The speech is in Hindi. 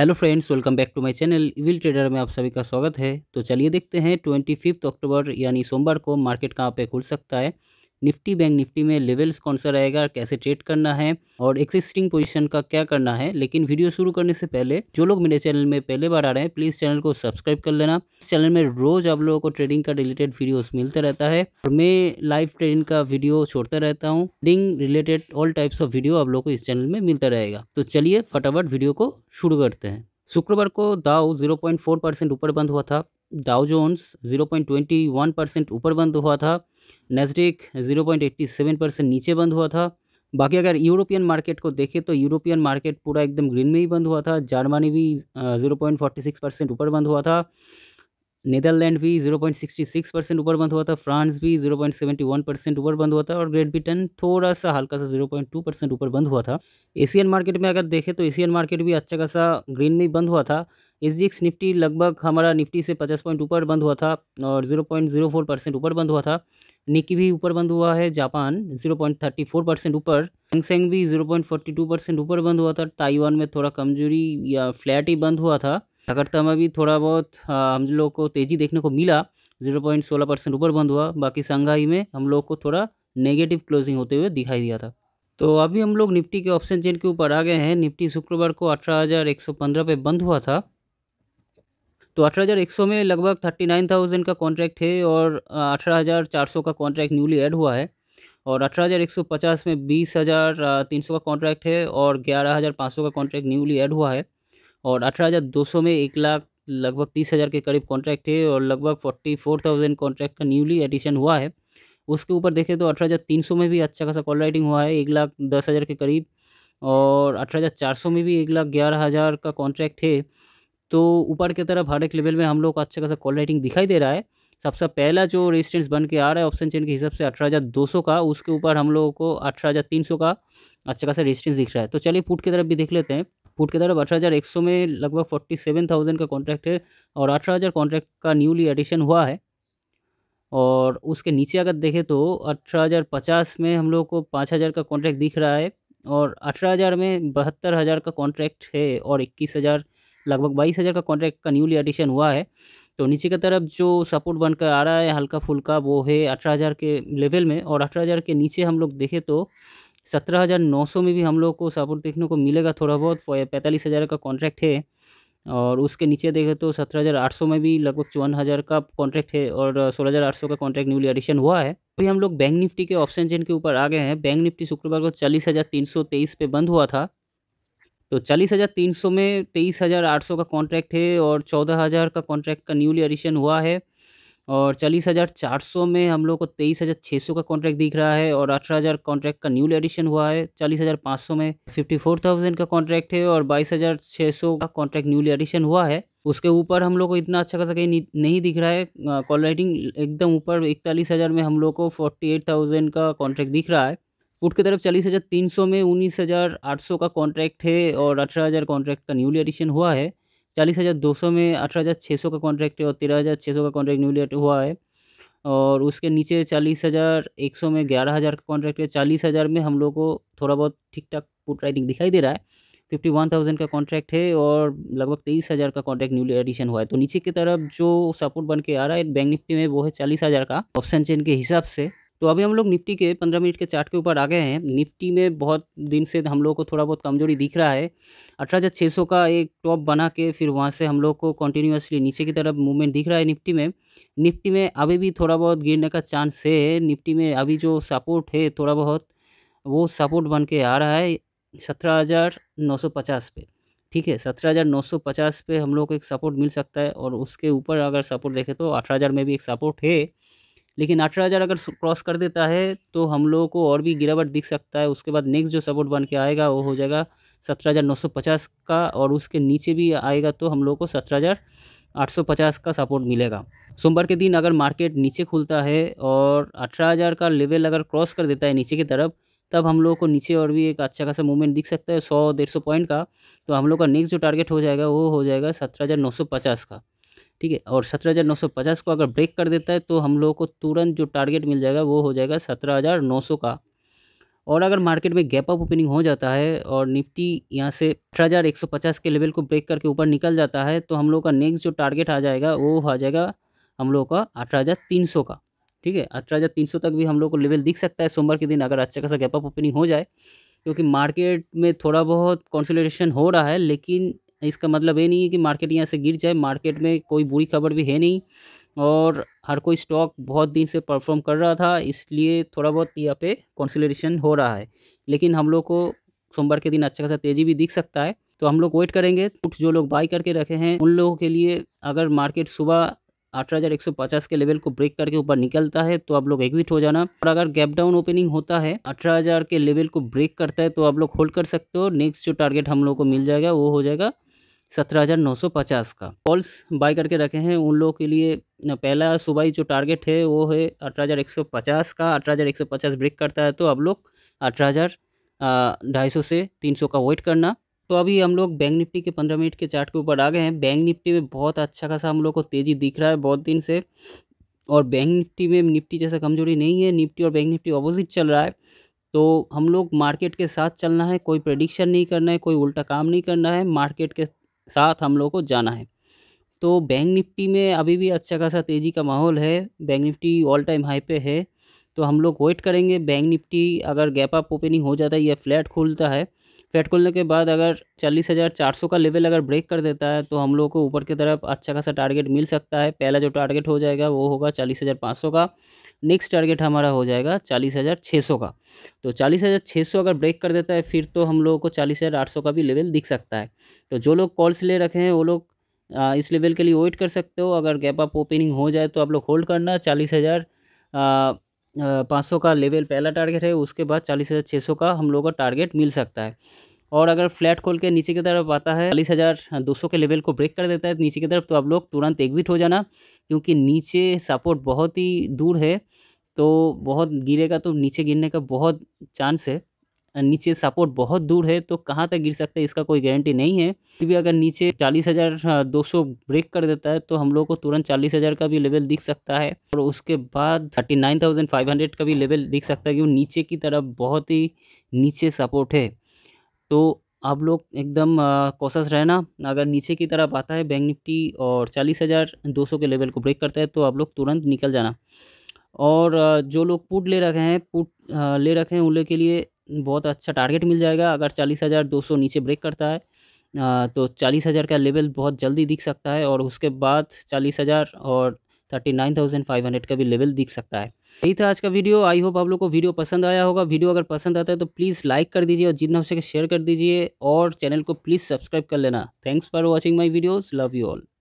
hello friends welcome back to my channel evil trader में आप सभी का स्वागत है तो चलिए देखते हैं ट्वेंटी फिफ्थ अक्टूबर यानी सोमवार को मार्केट कहाँ पे खुल सकता है निफ्टी बैंक निफ्टी में लेवल्स कौन सा रहेगा कैसे ट्रेड करना है और एक्सिस्टिंग पोजीशन का क्या करना है लेकिन वीडियो शुरू करने से पहले जो लोग मेरे चैनल में पहले बार आ रहे हैं प्लीज़ चैनल को सब्सक्राइब कर लेना इस चैनल में रोज़ आप लोगों को ट्रेडिंग का रिलेटेड वीडियोस मिलते रहता है और मैं लाइव ट्रेडिंग का वीडियो छोड़ता रहता हूँ trading related all types of video आप लोग को इस चैनल में मिलता रहेगा तो चलिए फटाफट वीडियो को शुरू करते हैं शुक्रवार को दाव जीरो परसेंट ऊपर बंद हुआ था डाउ जोन्स 0.21 परसेंट ऊपर बंद हुआ था zero point eighty seven percent नीचे बंद हुआ था बाकी अगर यूरोपियन मार्केट को देखें तो यूरोपियन मार्केट पूरा एकदम ग्रीन में ही बंद हुआ था जर्मनी भी zero point forty six percent ऊपर बंद हुआ था नीदरलैंड भी 0.66 परसेंट ऊपर बंद हुआ था फ्रांस भी 0.71 परसेंट ऊपर बंद हुआ था और ग्रेट ब्रिटेन थोड़ा सा हल्का सा 0.2 परसेंट ऊपर बंद हुआ था एशियन मार्केट में अगर देखें तो एशियन मार्केट भी अच्छा खासा ग्रीन में बंद हुआ था एस निफ्टी लगभग हमारा निफ्टी से 50 पॉइंट ऊपर बंद हुआ था और 0.04 परसेंट ऊपर बंद हुआ था निकी भी ऊपर बंद हुआ है जापान 0.34 परसेंट ऊपर सेंगसेंग भी 0.42 परसेंट ऊपर बंद हुआ था ताइवान में थोड़ा कमजोरी या फ्लैट ही बंद हुआ था सकारता तो में भी थोड़ा बहुत हाँ, हम लोग को तेज़ी देखने को मिला जीरो पॉइंट सोलह परसेंट ऊपर बंद हुआ बाकी संघाई में हम लोग को थोड़ा नेगेटिव क्लोजिंग होते हुए दिखाई दिया था तो अभी हम लोग निफ्टी के ऑप्शन चेन के ऊपर आ गए हैं निफ्टी शुक्रवार को अठारह हज़ार एक सौ पंद्रह पे बंद हुआ था तो अठारह हज़ार एक सौ में लगभग थर्टी नाइन थाउजेंड का कॉन्ट्रैक्ट है और हाँ, अठारह हज़ार चार सौ का कॉन्ट्रैक्ट न्यूली ऐड हुआ है और अठारह हज़ार एक सौ पचास में बीस हज़ार हाँ, तीन सौ का कॉन्ट्रैक्ट है और ग्यारह हज़ार पाँच सौ का कॉन्ट्रैक्ट न्यूली ऐड हुआ है और अठारह हज़ार दो सौ में एक लाख लगभग तीस हज़ार के करीब कॉन्ट्रैक्ट है और लगभग फोर्टी फोर थाउजेंड कॉन्ट्रैक्ट का न्यूली एडिशन हुआ है उसके ऊपर देखें तो अठारह हज़ार तीन सौ में भी अच्छा खासा कॉल राइटिंग हुआ है एक लाख दस हज़ार के करीब और अठारह हज़ार चार सौ में भी एक लाख ग्यारह हज़ार का कॉन्ट्रैक्ट है तो ऊपर की तरफ हर एक लेवल में हम लोग को अच्छा खासा कॉल राइटिंग दिखाई दे रहा है सबसे पहला जो रेजिस्टेंस बन के आ रहा है ऑप्शन चेन के हिसाब से अठारह हज़ार दो सौ का उसके ऊपर हम लोगों को अठारह हज़ार तीन सौ का अच्छा खासा रेजिस्टेंस दिख रहा है तो चलिए पुट की तरफ भी देख लेते हैं पुट की तरफ अठारह हज़ार एक सौ में लगभग फोर्टी सेवन थाउजेंड का कॉन्ट्रैक्ट है और अठारह हज़ार कॉन्ट्रैक्ट का न्यूली एडिशन हुआ है और उसके नीचे अगर देखें तो अठारह हज़ार पचास में हम लोग को पाँच हज़ार का कॉन्ट्रैक्ट दिख रहा है और अठारह हज़ार में बहत्तर हज़ार का कॉन्ट्रैक्ट है और इक्कीस हज़ार लगभग बाईस हज़ार का कॉन्ट्रैक्ट का न्यूली एडिशन हुआ है तो नीचे की तरफ जो सपोर्ट बनकर आ रहा है हल्का फुल्का वो है अठारह हज़ार के लेवल में और अठारह हज़ार के नीचे हम लोग देखें तो सत्रह हज़ार नौ सौ में भी हम लोग को सपोर्ट देखने को मिलेगा थोड़ा बहुत पैंतालीस हज़ार का कॉन्ट्रैक्ट है और उसके नीचे देखें तो सत्रह हज़ार आठ सौ में भी लगभग चौवन हज़ार का कॉन्ट्रैक्ट है और सोलह हज़ार आठ सौ का कॉन्ट्रैक्ट न्यूली एडिशन हुआ है अभी हम लोग बैंक निफ्टी के ऑप्शन चेन के ऊपर आ गए हैं बैंक निफ्टी शुक्रवार को चालीस हज़ार तीन सौ तेईस पे बंद हुआ था तो चालीस हज़ार तीन सौ में तेईस हज़ार आठ सौ का कॉन्ट्रैक्ट है और चौदह हज़ार का कॉन्ट्रैक्ट का न्यूली एडिशन हुआ है और चालीस हज़ार चार सौ में हम लोग को तेईस हज़ार छः सौ का कॉन्ट्रैक्ट दिख रहा है और अठारह हज़ार कॉन्ट्रैक्ट का न्यू एडिशन हुआ है चालीस हज़ार पाँच सौ में फिफ्टी फोर थाउजेंड का कॉन्ट्रैक्ट है और बाईस हज़ार छः सौ का कॉन्ट्रैक्ट न्यू एडिशन हुआ है उसके ऊपर हम लोग को इतना अच्छा खासा कहीं नहीं दिख रहा है कॉल राइटिंग एकदम ऊपर इकतालीस हज़ार में हम लोग को फोर्टी एट थाउजेंड का कॉन्ट्रैक्ट दिख रहा है पुट की तरफ चालीस हज़ार तीन सौ में उन्नीस हज़ार आठ सौ का कॉन्ट्रैक्ट है और अठारह हज़ार कॉन्ट्रैक्ट का न्यू एडिशन हुआ है चालीस हज़ार दो सौ में अठारह हज़ार छः सौ का कॉन्ट्रैक्ट है और तेरह हज़ार छः सौ का कॉन्ट्रैक्ट न्यूली हुआ है और उसके नीचे चालीस हज़ार एक सौ में ग्यारह हज़ार का कॉन्ट्रैक्ट है चालीस हज़ार में हम लोग को थोड़ा बहुत ठीक ठाक पुट राइटिंग दिखाई दे रहा है फिफ्टी वन थाउजेंड का कॉन्ट्रैक्ट है और लगभग तेईस हज़ार का कॉन्ट्रैक्ट न्यूली एडिशन हुआ है तो नीचे की तरफ जो सपोर्ट बन के आ रहा है बैंक निफ्टी में वो है चालीस हज़ार का ऑप्शन चेन के हिसाब से तो अभी हम लोग निफ्टी के पंद्रह मिनट के चार्ट के ऊपर आ गए हैं निफ्टी में बहुत दिन से हम लोग को थोड़ा बहुत कमजोरी दिख रहा है अठारह हज़ार छः सौ का एक टॉप बना के फिर वहाँ से हम लोग को कंटिन्यूसली नीचे की तरफ मूवमेंट दिख रहा है निफ्टी में निफ्टी में अभी भी थोड़ा बहुत गिरने का चांस है निफ्टी में अभी जो सपोर्ट है थोड़ा बहुत वो सपोर्ट बन के आ रहा है सत्रह हज़ार नौ सौ पचास पे ठीक है सत्रह हज़ार नौ सौ पचास पे हम लोग को एक सपोर्ट मिल सकता है और उसके ऊपर अगर सपोर्ट देखें तो अठारह हज़ार में भी एक सपोर्ट है लेकिन अठारह हज़ार अगर क्रॉस कर देता है तो हम लोगों को और भी गिरावट दिख सकता है उसके बाद नेक्स्ट जो सपोर्ट बन के आएगा वो हो जाएगा सत्रह हज़ार नौ सौ पचास का और उसके नीचे भी आएगा तो हम लोग को सत्रह हज़ार आठ सौ पचास का सपोर्ट मिलेगा सोमवार के दिन अगर मार्केट नीचे खुलता है और अठारह हज़ार का लेवल अगर क्रॉस कर देता है नीचे की तरफ तब हम लोग को नीचे और भी एक अच्छा खासा मूवमेंट दिख सकता है सौ डेढ़ सौ पॉइंट का तो हम लोग का नेक्स्ट जो टारगेट हो जाएगा वो हो जाएगा सत्रह हज़ार नौ सौ पचास का ठीक है और सत्रह हज़ार नौ सौ पचास को अगर ब्रेक कर देता है तो हम लोगों को तुरंत जो टारगेट मिल जाएगा वो हो जाएगा सत्रह हज़ार नौ सौ का और अगर मार्केट में गैप अप ओपनिंग हो जाता है और निफ्टी यहाँ से अठारह हज़ार एक सौ पचास के लेवल को ब्रेक करके ऊपर निकल जाता है तो हम लोग का नेक्स्ट जो टारगेट आ जाएगा वो आ जाएगा हम लोग का अठारह हज़ार तीन सौ का ठीक है अठारह हज़ार तीन सौ तक भी हम लोग को लेवल दिख सकता है सोमवार के दिन अगर अच्छा खासा गैप अप ओपनिंग हो जाए क्योंकि मार्केट में थोड़ा बहुत कॉन्सोलिडेशन हो रहा है लेकिन इसका मतलब ये नहीं है कि मार्केट यहाँ से गिर जाए मार्केट में कोई बुरी खबर भी है नहीं और हर कोई स्टॉक बहुत दिन से परफॉर्म कर रहा था इसलिए थोड़ा बहुत यहाँ पे कॉन्सिलेशन हो रहा है लेकिन हम लोग को सोमवार के दिन अच्छा खासा तेज़ी भी दिख सकता है तो हम लोग वेट करेंगे कुछ जो लोग बाई करके रखे हैं उन लोगों के लिए अगर मार्केट सुबह अठारह के लेवल को ब्रेक करके ऊपर निकलता है तो आप लोग एग्जिट हो जाना और अगर गैप डाउन ओपनिंग होता है अठारह के लेवल को ब्रेक करता है तो आप लोग होल्ड कर सकते हो नेक्स्ट जो टारगेट हम लोग को मिल जाएगा वो हो जाएगा सत्रह हज़ार नौ सौ पचास का कॉल्स बाई करके रखे हैं उन लोगों के लिए पहला सुबह जो टारगेट है वो है अठारह हज़ार एक सौ पचास का अठारह हज़ार एक सौ पचास ब्रेक करता है तो अब लोग अठारह हज़ार ढाई सौ से तीन सौ का वेट करना तो अभी हम लोग बैंक निफ्टी के पंद्रह मिनट के चार्ट के ऊपर आ गए हैं बैंक निफ्टी में बहुत अच्छा खासा हम लोग को तेज़ी दिख रहा है बहुत दिन से और बैंक निफ्टी में निफ्टी जैसा कमजोरी नहीं है निफ्टी और बैंक निफ्टी अपोजिट चल रहा है तो हम लोग मार्केट के साथ चलना है कोई प्रडिक्शन नहीं करना है कोई उल्टा काम नहीं करना है मार्केट के साथ हम लोग को जाना है तो बैंक निफ्टी में अभी भी अच्छा खासा तेज़ी का माहौल है Bank Nifty all time high पे है तो हम लोग वेट करेंगे बैंक निफ्टी अगर गैप अप ओपनिंग हो जाता है या फ्लैट खुलता है फैट खोलने के बाद अगर चालीस हज़ार चार सौ का लेवल अगर ब्रेक कर देता है तो हम लोगों को ऊपर की तरफ अच्छा खासा टारगेट मिल सकता है पहला जो टारगेट हो जाएगा वो होगा चालीस हज़ार पाँच सौ का नेक्स्ट टारगेट हमारा हो जाएगा चालीस हज़ार छः सौ का तो चालीस हज़ार छः सौ अगर ब्रेक कर देता है फिर तो हम लोगों को चालीस हज़ार आठ सौ का भी लेवल दिख सकता है तो जो लोग कॉल्स ले रखे हैं वो लोग इस लेवल के लिए वेट कर सकते हो अगर गैप अप ओपनिंग हो जाए तो आप लोग होल्ड करना चालीस हज़ार पाँच सौ का लेवल पहला टारगेट है उसके बाद चालीस हज़ार छः सौ का हम लोगों का टारगेट मिल सकता है और अगर फ्लैट खोल के नीचे की तरफ आता है चालीस हज़ार दो सौ के लेवल को ब्रेक कर देता है नीचे की तरफ तो आप लोग तुरंत एग्जिट हो जाना क्योंकि नीचे सपोर्ट बहुत ही दूर है तो बहुत गिरेगा तो नीचे गिरने का बहुत चांस है नीचे सपोर्ट बहुत दूर है तो कहाँ तक गिर सकता है इसका कोई गारंटी नहीं है फिर भी अगर नीचे चालीस हज़ार हाँ, दो सौ ब्रेक कर देता है तो हम लोग को तुरंत चालीस हज़ार का भी लेवल दिख सकता है और उसके बाद thirty nine thousand five hundred का भी लेवल दिख सकता है क्योंकि नीचे की तरफ बहुत ही नीचे सपोर्ट है तो आप लोग एकदम कोशस रहना अगर नीचे की तरफ आता है बैंक निफ्टी और चालीस हज़ार दो सौ के लेवल को ब्रेक करता है तो आप लोग तुरंत निकल जाना और जो लोग पुट ले रखे हैं पुट ले रखे हैं उन लोग के लिए बहुत अच्छा टारगेट मिल जाएगा अगर चालीस हज़ार दो सौ नीचे ब्रेक करता है तो चालीस हज़ार का लेवल बहुत जल्दी दिख सकता है और उसके बाद चालीस हज़ार और thirty nine thousand five hundred का भी लेवल दिख सकता है यही था आज का वीडियो आई होप आप लोग को वीडियो पसंद आया होगा वीडियो अगर पसंद आता है तो प्लीज़ लाइक कर दीजिए और जितना हो सके शेयर कर दीजिए और चैनल को प्लीज़ सब्सक्राइब कर लेना thanks for watching my videos love you all